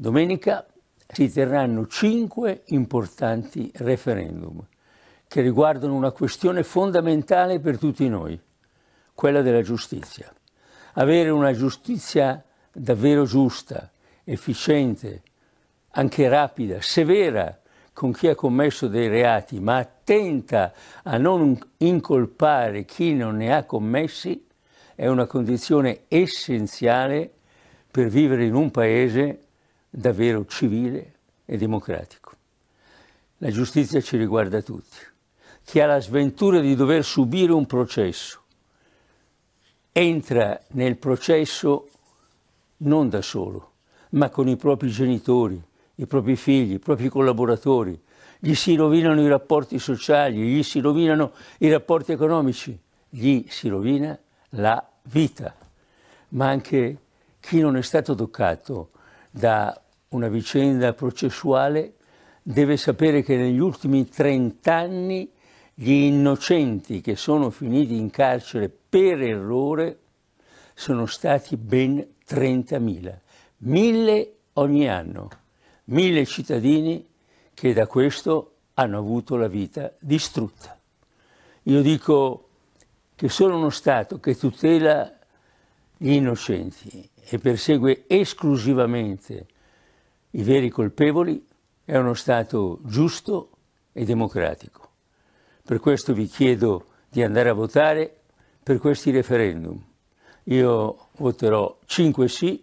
Domenica si terranno cinque importanti referendum che riguardano una questione fondamentale per tutti noi, quella della giustizia. Avere una giustizia davvero giusta, efficiente, anche rapida, severa con chi ha commesso dei reati, ma attenta a non incolpare chi non ne ha commessi, è una condizione essenziale per vivere in un paese davvero civile e democratico. La giustizia ci riguarda tutti. Chi ha la sventura di dover subire un processo entra nel processo non da solo, ma con i propri genitori, i propri figli, i propri collaboratori. Gli si rovinano i rapporti sociali, gli si rovinano i rapporti economici, gli si rovina la vita. Ma anche chi non è stato toccato da una vicenda processuale deve sapere che negli ultimi 30 anni gli innocenti che sono finiti in carcere per errore sono stati ben 30.000, mille ogni anno, mille cittadini che da questo hanno avuto la vita distrutta. Io dico che solo uno Stato che tutela gli innocenti e persegue esclusivamente i veri colpevoli è uno Stato giusto e democratico. Per questo vi chiedo di andare a votare per questi referendum. Io voterò 5 sì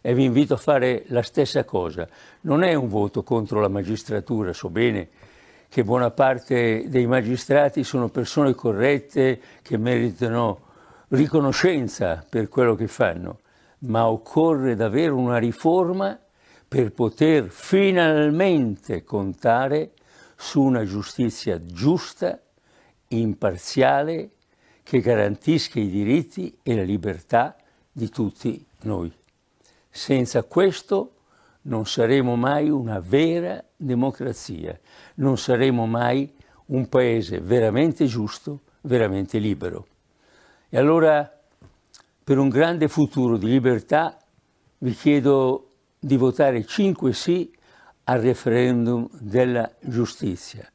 e vi invito a fare la stessa cosa. Non è un voto contro la magistratura, so bene che buona parte dei magistrati sono persone corrette che meritano riconoscenza per quello che fanno, ma occorre davvero una riforma per poter finalmente contare su una giustizia giusta, imparziale, che garantisca i diritti e la libertà di tutti noi. Senza questo non saremo mai una vera democrazia, non saremo mai un paese veramente giusto, veramente libero. E allora, per un grande futuro di libertà, vi chiedo di votare 5 sì al referendum della giustizia.